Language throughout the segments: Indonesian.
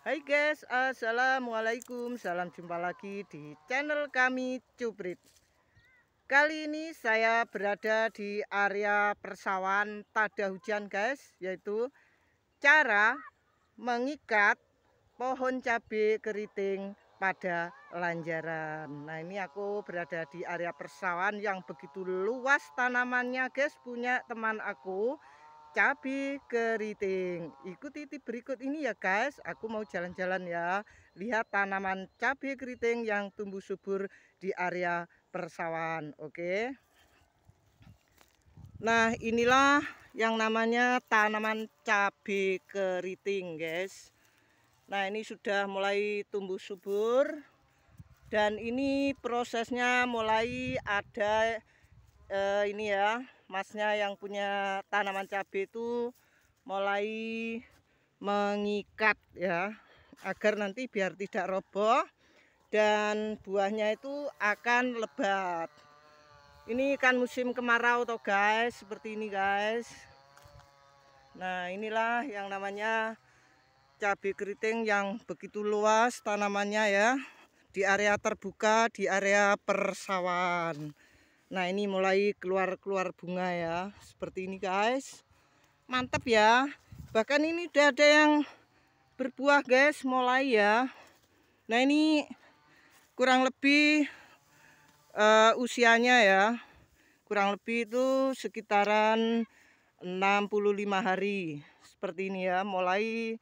Hai guys, Assalamualaikum Salam jumpa lagi di channel kami Cuprit Kali ini saya berada di area persawahan tada hujan guys Yaitu cara mengikat pohon cabai keriting pada lanjaran Nah ini aku berada di area persawahan yang begitu luas tanamannya guys Punya teman aku cabai keriting ikuti tip berikut ini ya guys aku mau jalan-jalan ya lihat tanaman cabai keriting yang tumbuh subur di area persawahan oke nah inilah yang namanya tanaman cabai keriting guys nah ini sudah mulai tumbuh subur dan ini prosesnya mulai ada eh, ini ya masnya yang punya tanaman cabai itu mulai mengikat ya agar nanti biar tidak roboh dan buahnya itu akan lebat ini kan musim kemarau toh guys seperti ini guys nah inilah yang namanya cabai keriting yang begitu luas tanamannya ya di area terbuka di area persawahan Nah ini mulai keluar-keluar bunga ya Seperti ini guys Mantap ya Bahkan ini udah ada yang berbuah guys Mulai ya Nah ini kurang lebih uh, usianya ya Kurang lebih itu sekitaran 65 hari Seperti ini ya Mulai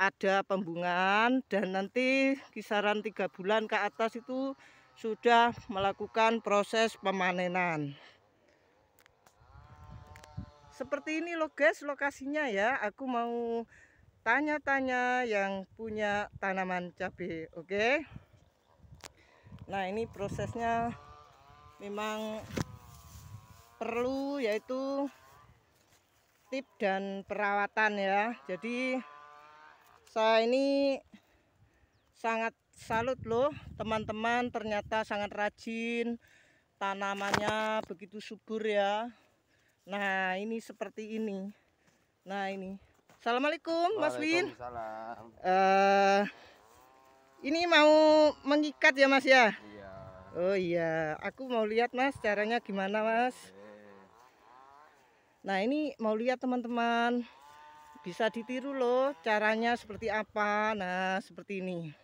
ada pembungaan dan nanti kisaran tiga bulan ke atas itu sudah melakukan proses pemanenan seperti ini loh guys lokasinya ya aku mau tanya-tanya yang punya tanaman cabai oke okay? nah ini prosesnya memang perlu yaitu tip dan perawatan ya jadi saya ini sangat salut loh teman-teman ternyata sangat rajin tanamannya begitu subur ya nah ini seperti ini nah ini Assalamualaikum Mas Win uh, eh, ini mau mengikat ya Mas ya iya. Oh iya aku mau lihat Mas caranya gimana Mas Nah ini mau lihat teman-teman bisa ditiru loh caranya seperti apa nah seperti ini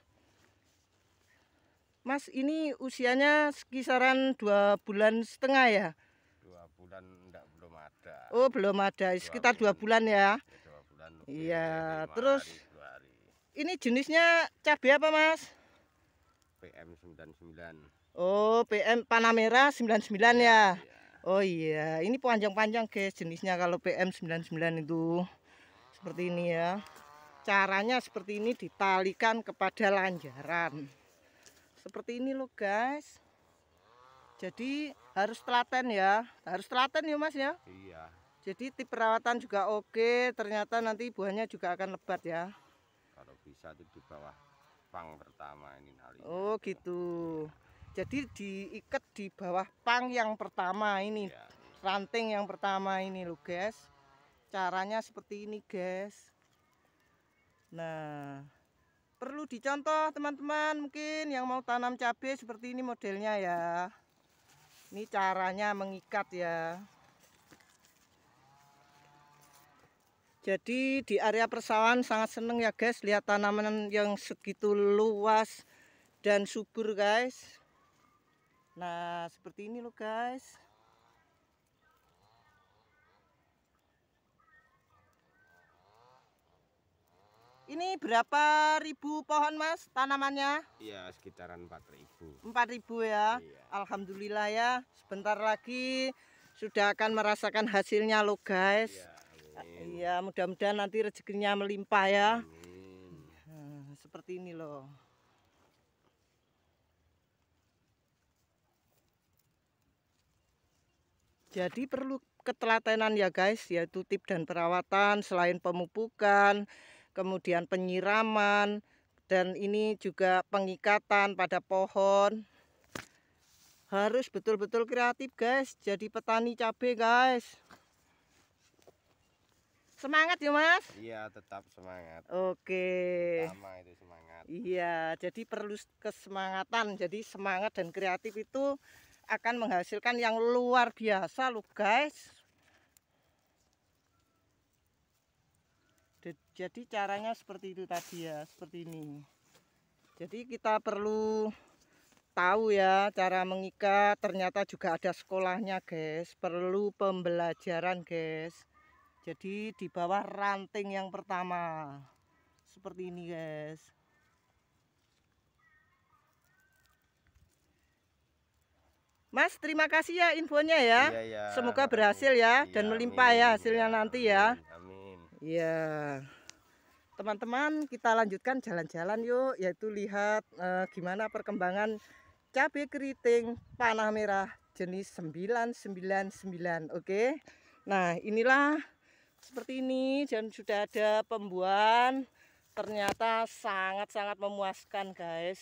Mas ini usianya kisaran dua bulan setengah ya? Dua bulan enggak, belum ada. Oh belum ada, dua sekitar dua bulan ya? Iya, dua bulan. Iya, terus hari, ini jenisnya cabai apa mas? PM99. Oh PM Panamera 99 ya? ya? Oh iya, ini panjang-panjang guys jenisnya kalau PM99 itu seperti ini ya. Caranya seperti ini ditalikan kepada lanjaran seperti ini loh guys jadi harus telaten ya harus telaten ya mas ya iya jadi tip perawatan juga oke ternyata nanti buahnya juga akan lebat ya kalau bisa itu di bawah pang pertama ini nali oh gitu iya. jadi diikat di bawah pang yang pertama ini iya. ranting yang pertama ini loh guys caranya seperti ini guys nah perlu dicontoh teman-teman mungkin yang mau tanam cabai seperti ini modelnya ya ini caranya mengikat ya jadi di area persawahan sangat seneng ya guys lihat tanaman yang segitu luas dan subur guys nah seperti ini loh guys Ini berapa ribu pohon mas tanamannya? Iya sekitaran ribu. 4000 ribu ya iya. Alhamdulillah ya Sebentar lagi sudah akan merasakan hasilnya lo guys Iya, iya mudah-mudahan nanti rezekinya melimpah ya amin. Hmm, seperti ini loh Jadi perlu ketelatenan ya guys yaitu tip dan perawatan selain pemupukan kemudian penyiraman, dan ini juga pengikatan pada pohon. Harus betul-betul kreatif guys, jadi petani cabai guys. Semangat ya mas? Iya tetap semangat. Oke. Sama itu semangat. Iya, jadi perlu kesemangatan. Jadi semangat dan kreatif itu akan menghasilkan yang luar biasa loh guys. jadi caranya seperti itu tadi ya seperti ini jadi kita perlu tahu ya cara mengikat ternyata juga ada sekolahnya guys perlu pembelajaran guys jadi di bawah ranting yang pertama seperti ini guys Mas, terima kasih ya infonya ya. Iya, iya. Semoga berhasil ya iya, dan melimpah ya hasilnya iya, nanti ya. Iya. Teman-teman, kita lanjutkan jalan-jalan yuk, yaitu lihat e, gimana perkembangan cabai keriting panah merah jenis 999, oke. Nah, inilah seperti ini dan sudah ada pembuahan. Ternyata sangat-sangat memuaskan, guys.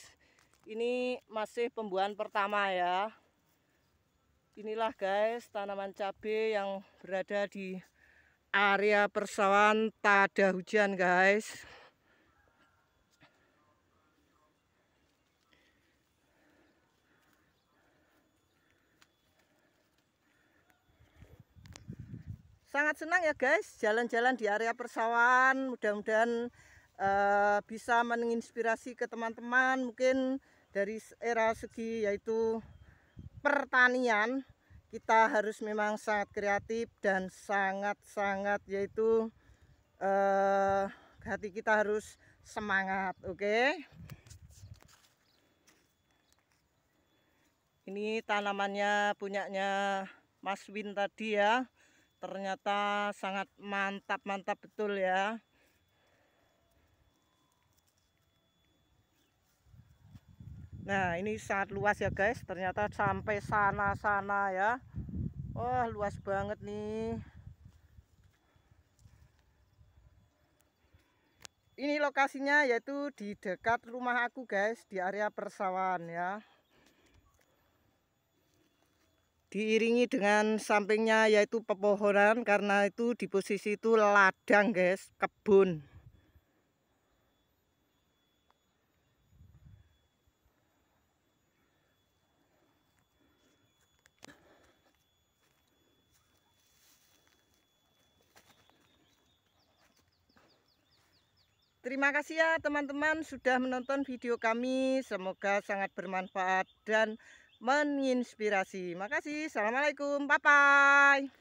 Ini masih pembuahan pertama ya. Inilah guys, tanaman cabai yang berada di area persawahan tak ada hujan guys sangat senang ya guys jalan-jalan di area persawahan mudah-mudahan uh, bisa menginspirasi ke teman-teman mungkin dari era segi yaitu pertanian kita harus memang sangat kreatif dan sangat-sangat yaitu uh, hati kita harus semangat oke okay? ini tanamannya punyanya Mas Win tadi ya ternyata sangat mantap-mantap betul ya Nah ini sangat luas ya guys ternyata sampai sana-sana ya Wah luas banget nih Ini lokasinya yaitu di dekat rumah aku guys di area persawahan ya Diiringi dengan sampingnya yaitu pepohonan karena itu di posisi itu ladang guys kebun Terima kasih ya teman-teman sudah menonton video kami. Semoga sangat bermanfaat dan menginspirasi. Makasih. Assalamualaikum. Bye-bye.